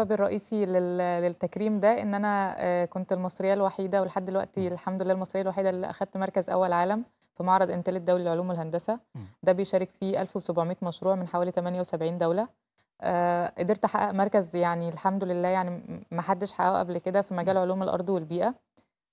السبب الرئيسي للتكريم ده ان انا آه، كنت المصريه الوحيده ولحد دلوقتي الحمد لله المصريه الوحيده اللي اخذت مركز اول عالم في معرض انتل الدولي للعلوم والهندسه ده بيشارك فيه 1700 مشروع من حوالي 78 دوله آه، قدرت احقق مركز يعني الحمد لله يعني ما حدش حققه قبل كده في مجال علوم الارض والبيئه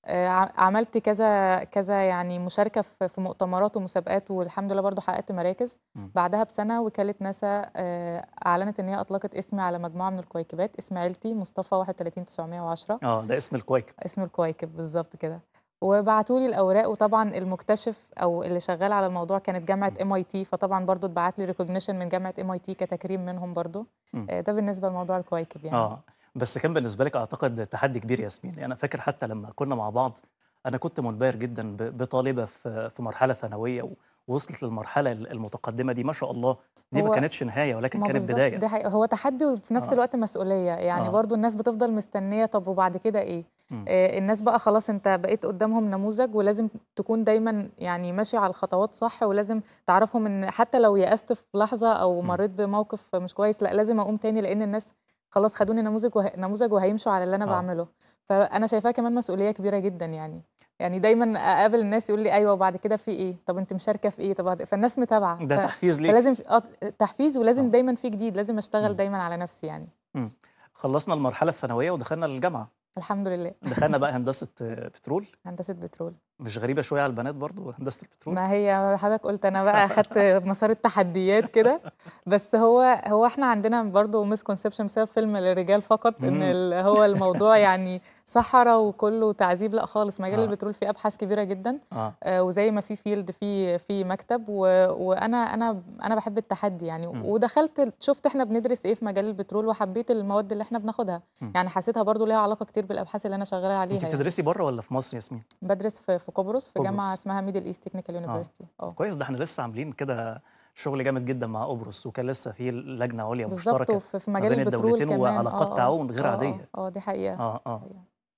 آه، عملت كذا كذا يعني مشاركه في مؤتمرات ومسابقات والحمد لله برضو حققت مراكز بعدها بسنه وكاله ناسا آه، اعلنت ان هي اطلقت اسمي على مجموعه من الكويكبات اسم عيلتي مصطفى 31910 اه ده اسم الكويكب اسم الكويكب بالظبط كده وبعتوا لي الاوراق وطبعا المكتشف او اللي شغال على الموضوع كانت جامعه ام اي تي فطبعا برضو اتبعت لي ريكوجنيشن من جامعه ام اي تي كتكريم منهم برضو آه، ده بالنسبه لموضوع الكويكب يعني اه بس كان بالنسبه لك اعتقد تحدي كبير ياسمين يعني انا فاكر حتى لما كنا مع بعض انا كنت منبهر جدا بطالبه في في مرحله ثانويه ووصلت للمرحله المتقدمه دي ما شاء الله دي ما كانتش نهايه ولكن كانت بدايه ده هو تحدي وفي نفس آه. الوقت مسؤوليه يعني آه. برضو الناس بتفضل مستنيه طب وبعد كده ايه آه الناس بقى خلاص انت بقيت قدامهم نموذج ولازم تكون دايما يعني ماشي على الخطوات صح ولازم تعرفهم ان حتى لو يأست في لحظه او مريت بموقف مش كويس لا لازم اقوم تاني لان الناس خلاص خدوني نموذج وه... نموذج وهيمشوا على اللي انا آه. بعمله فانا شايفاها كمان مسؤوليه كبيره جدا يعني يعني دايما اقابل الناس يقول لي ايوه وبعد كده في ايه طب انت مشاركه في ايه طب فالناس متابعه ده ف... تحفيز ليك لازم في... آه تحفيز ولازم آه. دايما في جديد لازم اشتغل م. دايما على نفسي يعني م. خلصنا المرحله الثانويه ودخلنا للجامعه الحمد لله دخلنا بقى هندسه بترول هندسه بترول مش غريبه شويه على البنات برضو هندسه البترول ما هي حضرتك قلت انا بقى اخدت مسار التحديات كده بس هو هو احنا عندنا برضو كونسبشن بسبب فيلم الرجال فقط ان هو الموضوع يعني صحراء وكله تعذيب لا خالص مجال آه. البترول فيه ابحاث كبيره جدا آه. آه وزي ما في فيلد في في مكتب و... وانا انا انا بحب التحدي يعني م. ودخلت شفت احنا بندرس ايه في مجال البترول وحبيت المواد اللي احنا بناخدها م. يعني حسيتها برضو ليها علاقه كتير بالابحاث اللي انا شغاله عليها انت يعني. بتدرسي يعني. بره ولا في مصر ياسمين بدرس في, في قبرص في جامعه اسمها ميدل ايست تكنيكال آه. يونيفرستي اه كويس ده احنا لسه عاملين كده شغل جامد جدا مع قبرص وكان لسه في لجنه عليا مشتركه في مجال بين الدولتين كمان. وعلاقات آه، آه، تعاون غير أوه. عاديه اه دي حقيقه اه اه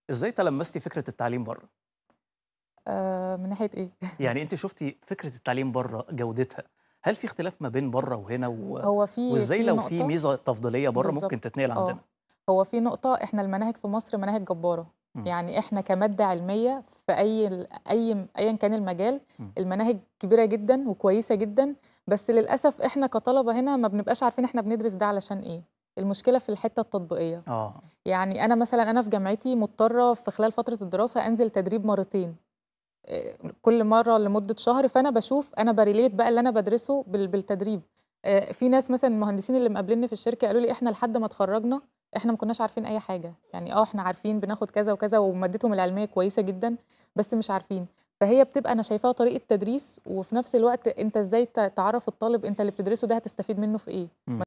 ازاي تلمستي فكره التعليم بره؟ آه من ناحيه ايه؟ يعني انت شفتي فكره التعليم بره جودتها هل في اختلاف ما بين بره وهنا و... هو في وازاي لو في ميزه تفضيليه بره ممكن تتنقل عندنا؟ هو في نقطه احنا المناهج في مصر مناهج جباره يعني احنا كماده علميه في اي اي ايا كان المجال المناهج كبيره جدا وكويسه جدا بس للاسف احنا كطلبه هنا ما بنبقاش عارفين احنا بندرس ده علشان ايه المشكله في الحته التطبيقيه اه يعني انا مثلا انا في جامعتي مضطره في خلال فتره الدراسه انزل تدريب مرتين آه، كل مره لمده شهر فانا بشوف انا بريليت بقى اللي انا بدرسه بالتدريب آه، في ناس مثلا المهندسين اللي مقابليني في الشركه قالوا لي احنا لحد ما اتخرجنا احنا ما كناش عارفين اي حاجه يعني اه احنا عارفين بناخد كذا وكذا ومادتهم العلميه كويسه جدا بس مش عارفين فهي بتبقى انا شايفاها طريقه تدريس وفي نفس الوقت انت ازاي تعرف الطالب انت اللي بتدرسه ده هتستفيد منه في ايه